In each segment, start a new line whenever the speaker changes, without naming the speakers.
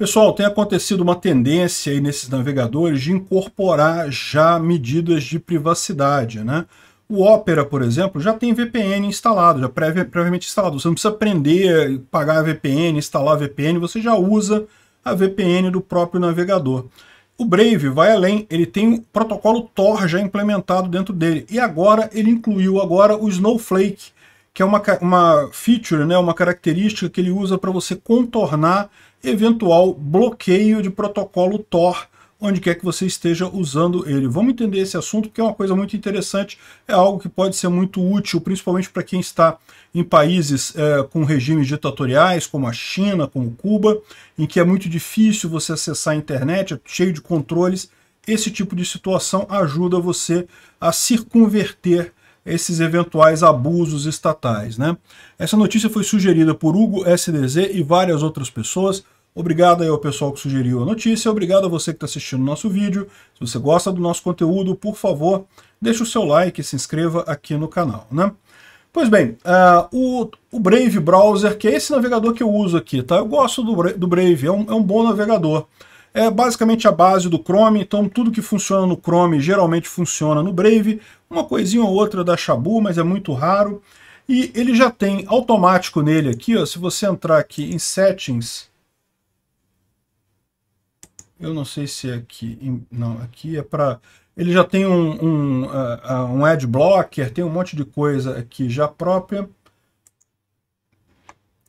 Pessoal, tem acontecido uma tendência aí nesses navegadores de incorporar já medidas de privacidade, né? O Opera, por exemplo, já tem VPN instalado, já previamente instalado. Você não precisa aprender, a pagar a VPN, instalar a VPN, você já usa a VPN do próprio navegador. O Brave vai além, ele tem o protocolo Tor já implementado dentro dele. E agora ele incluiu agora o Snowflake, que é uma, uma feature, né, uma característica que ele usa para você contornar eventual bloqueio de protocolo Tor onde quer que você esteja usando ele. Vamos entender esse assunto porque é uma coisa muito interessante, é algo que pode ser muito útil, principalmente para quem está em países é, com regimes ditatoriais, como a China, como Cuba, em que é muito difícil você acessar a internet, é cheio de controles. Esse tipo de situação ajuda você a circunverter esses eventuais abusos estatais. Né? Essa notícia foi sugerida por Hugo SDZ e várias outras pessoas. Obrigado aí ao pessoal que sugeriu a notícia, obrigado a você que está assistindo o nosso vídeo. Se você gosta do nosso conteúdo, por favor, deixe o seu like e se inscreva aqui no canal. Né? Pois bem, uh, o, o, Brave Browser, que é esse navegador que eu uso aqui, tá? Eu gosto do, do Brave, é um, é um bom navegador. É basicamente a base do Chrome, então tudo que funciona no Chrome geralmente funciona no Brave uma coisinha ou outra da Shabu, mas é muito raro. E ele já tem automático nele aqui, ó, se você entrar aqui em Settings, eu não sei se é aqui, não, aqui é para... Ele já tem um, um, uh, um ad blocker, tem um monte de coisa aqui já própria.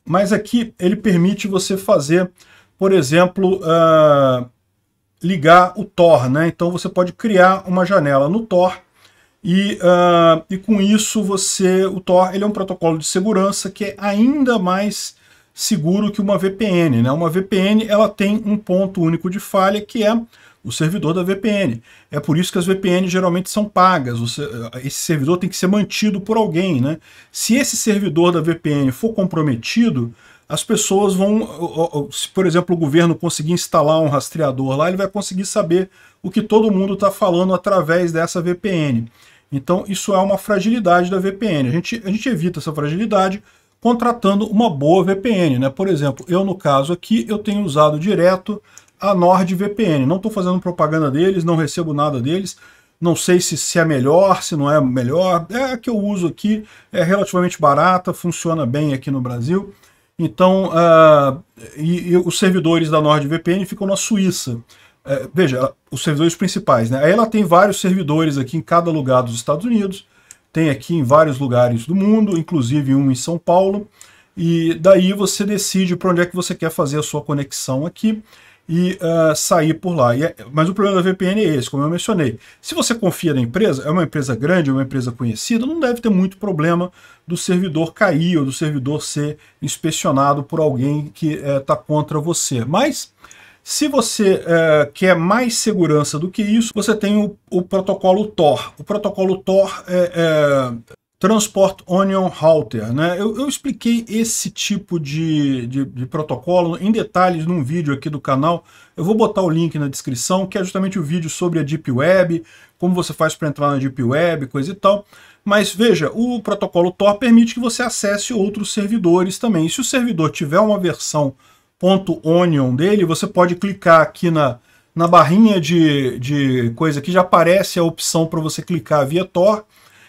Mas aqui ele permite você fazer, por exemplo, uh, ligar o Tor, né? Então você pode criar uma janela no Tor e, uh, e com isso você, o Tor, ele é um protocolo de segurança que é ainda mais seguro que uma VPN. Né? Uma VPN ela tem um ponto único de falha que é o servidor da VPN. É por isso que as VPN geralmente são pagas. Você, ah, esse servidor tem que ser mantido por alguém. Né? Se esse servidor da VPN for comprometido, as pessoas vão, se por exemplo o governo conseguir instalar um rastreador lá, ele vai conseguir saber o que todo mundo está falando através dessa VPN. Então, isso é uma fragilidade da VPN. A gente, a gente evita essa fragilidade contratando uma boa VPN. Né? Por exemplo, eu no caso aqui, eu tenho usado direto a NordVPN. Não estou fazendo propaganda deles, não recebo nada deles. Não sei se, se é melhor, se não é melhor. É a que eu uso aqui, é relativamente barata, funciona bem aqui no Brasil. Então, uh, e, e os servidores da NordVPN ficam na Suíça. É, veja, ela, os servidores principais, né? Aí ela tem vários servidores aqui em cada lugar dos Estados Unidos, tem aqui em vários lugares do mundo, inclusive um em São Paulo, e daí você decide para onde é que você quer fazer a sua conexão aqui e uh, sair por lá. É, mas o problema da VPN é esse, como eu mencionei. Se você confia na empresa, é uma empresa grande, é uma empresa conhecida, não deve ter muito problema do servidor cair ou do servidor ser inspecionado por alguém que está é, contra você. Mas se você é, quer mais segurança do que isso, você tem o, o protocolo Tor. O protocolo Tor é, é Transport Onion router Né? Eu, eu expliquei esse tipo de, de, de, protocolo em detalhes num vídeo aqui do canal. Eu vou botar o link na descrição, que é justamente o vídeo sobre a Deep Web, como você faz para entrar na Deep Web, coisa e tal. Mas veja, o protocolo Tor permite que você acesse outros servidores também. E se o servidor tiver uma versão ponto .onion dele, você pode clicar aqui na, na barrinha de, de coisa que já aparece a opção para você clicar via Tor.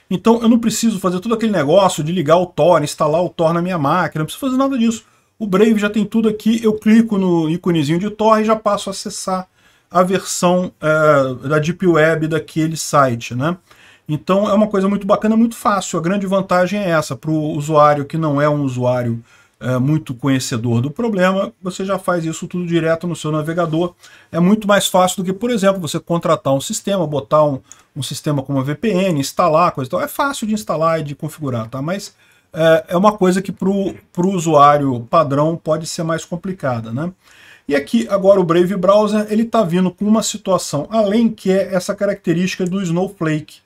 Então eu não preciso fazer todo aquele negócio de ligar o Tor, instalar o Tor na minha máquina, não preciso fazer nada disso. O Brave já tem tudo aqui, eu clico no íconezinho de Tor e já passo a acessar a versão é, da Deep Web daquele site, né? Então é uma coisa muito bacana, muito fácil. A grande vantagem é essa, para o usuário que não é um usuário é, muito conhecedor do problema, você já faz isso tudo direto no seu navegador. É muito mais fácil do que, por exemplo, você contratar um sistema, botar um, um sistema como a VPN, instalar, coisa e tal. É fácil de instalar e de configurar, tá? Mas é, é uma coisa que para o usuário padrão pode ser mais complicada, né? E aqui agora o Brave Browser ele está vindo com uma situação além que é essa característica do Snowflake.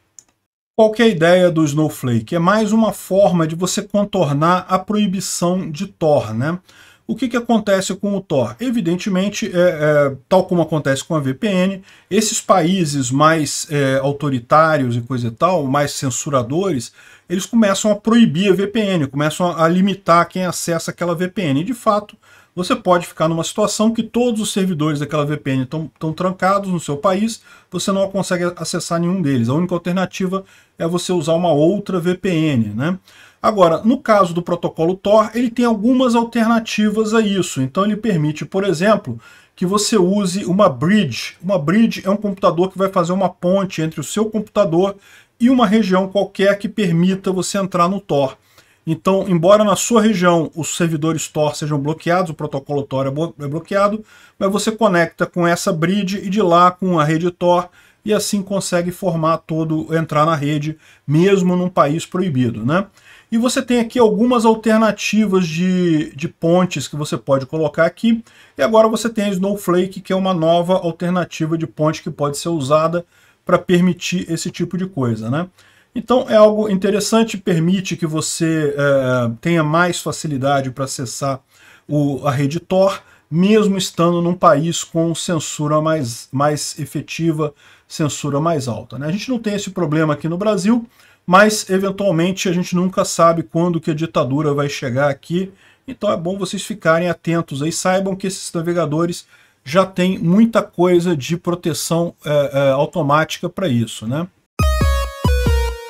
Qual é a ideia do Snowflake? É mais uma forma de você contornar a proibição de Tor, né? O que, que acontece com o Tor? Evidentemente, é, é, tal como acontece com a VPN, esses países mais é, autoritários e coisa e tal, mais censuradores, eles começam a proibir a VPN, começam a, a limitar quem acessa aquela VPN. E, de fato, você pode ficar numa situação que todos os servidores daquela VPN estão trancados no seu país, você não consegue acessar nenhum deles. A única alternativa é você usar uma outra VPN, né? Agora, no caso do protocolo Tor, ele tem algumas alternativas a isso. Então ele permite, por exemplo, que você use uma bridge. Uma bridge é um computador que vai fazer uma ponte entre o seu computador e uma região qualquer que permita você entrar no Tor. Então, embora na sua região os servidores Tor sejam bloqueados, o protocolo Tor é, é bloqueado, mas você conecta com essa bridge e de lá com a rede Tor e assim consegue formar todo, entrar na rede, mesmo num país proibido, né? E você tem aqui algumas alternativas de, de pontes que você pode colocar aqui. E agora você tem a Snowflake, que é uma nova alternativa de ponte que pode ser usada para permitir esse tipo de coisa, né? Então é algo interessante, permite que você é, tenha mais facilidade para acessar o, a rede Tor, mesmo estando num país com censura mais, mais efetiva, censura mais alta. Né? A gente não tem esse problema aqui no Brasil, mas eventualmente a gente nunca sabe quando que a ditadura vai chegar aqui, então é bom vocês ficarem atentos aí, saibam que esses navegadores já têm muita coisa de proteção é, é, automática para isso. Né?